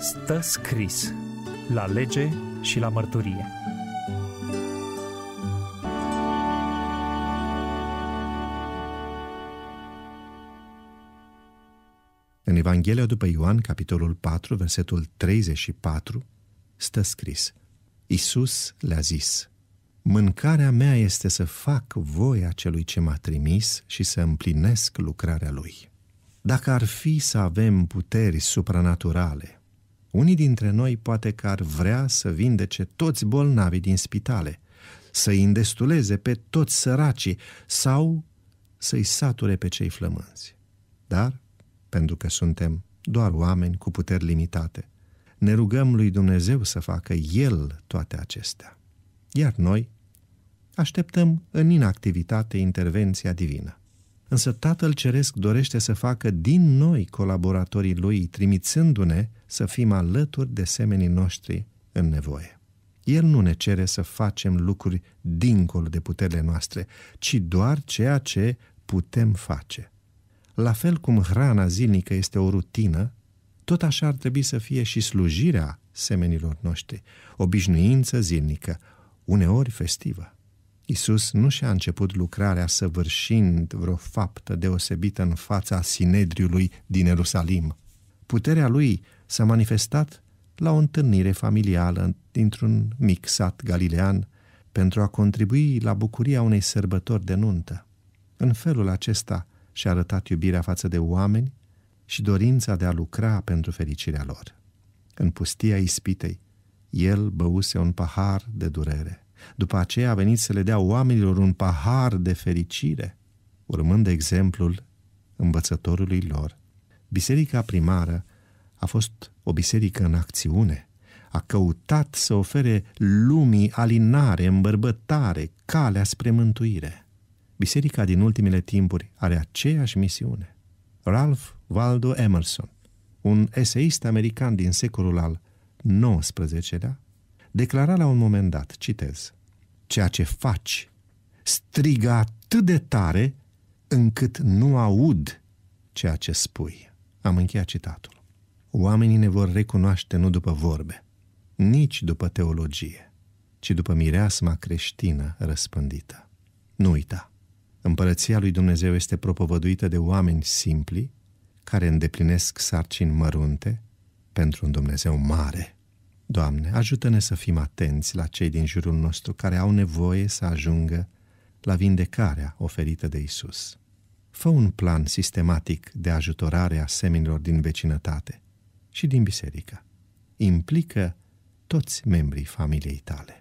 stă scris la lege și la mărturie. În Evanghelia după Ioan, capitolul 4, versetul 34, stă scris Iisus le-a zis, Mâncarea mea este să fac voia celui ce m-a trimis și să împlinesc lucrarea lui. Dacă ar fi să avem puteri supranaturale, unii dintre noi poate că ar vrea să vindece toți bolnavii din spitale, să-i îndestuleze pe toți săracii sau să-i sature pe cei flămânzi. Dar, pentru că suntem doar oameni cu puteri limitate, ne rugăm lui Dumnezeu să facă El toate acestea. Iar noi așteptăm în inactivitate intervenția divină însă Tatăl Ceresc dorește să facă din noi colaboratorii Lui, trimițându-ne să fim alături de semenii noștri în nevoie. El nu ne cere să facem lucruri dincolo de puterile noastre, ci doar ceea ce putem face. La fel cum hrana zilnică este o rutină, tot așa ar trebui să fie și slujirea semenilor noștri, obișnuință zilnică, uneori festivă. Isus nu și-a început lucrarea săvârșind vreo faptă deosebită în fața Sinedriului din Ierusalim. Puterea lui s-a manifestat la o întâlnire familială dintr-un mic sat galilean pentru a contribui la bucuria unei sărbători de nuntă. În felul acesta și-a arătat iubirea față de oameni și dorința de a lucra pentru fericirea lor. În pustia ispitei, el băuse un pahar de durere după aceea a venit să le dea oamenilor un pahar de fericire, urmând exemplul învățătorului lor. Biserica primară a fost o biserică în acțiune, a căutat să ofere lumii alinare, îmbărbătare, calea spre mântuire. Biserica din ultimele timpuri are aceeași misiune. Ralph Waldo Emerson, un eseist american din secolul al XIX-lea, declara la un moment dat, citez, ceea ce faci striga atât de tare încât nu aud ceea ce spui. Am încheiat citatul. Oamenii ne vor recunoaște nu după vorbe, nici după teologie, ci după mireasma creștină răspândită. Nu uita! Împărăția lui Dumnezeu este propovăduită de oameni simpli care îndeplinesc sarcini mărunte pentru un Dumnezeu mare. Doamne, ajută-ne să fim atenți la cei din jurul nostru care au nevoie să ajungă la vindecarea oferită de Isus. Fă un plan sistematic de ajutorare a seminilor din vecinătate și din biserică. Implică toți membrii familiei tale.